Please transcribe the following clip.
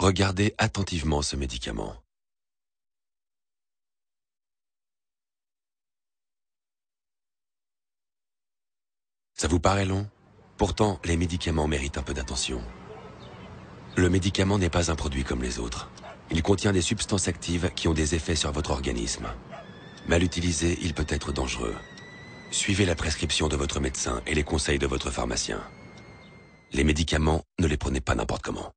Regardez attentivement ce médicament. Ça vous paraît long Pourtant, les médicaments méritent un peu d'attention. Le médicament n'est pas un produit comme les autres. Il contient des substances actives qui ont des effets sur votre organisme. Mal utilisé, il peut être dangereux. Suivez la prescription de votre médecin et les conseils de votre pharmacien. Les médicaments, ne les prenez pas n'importe comment.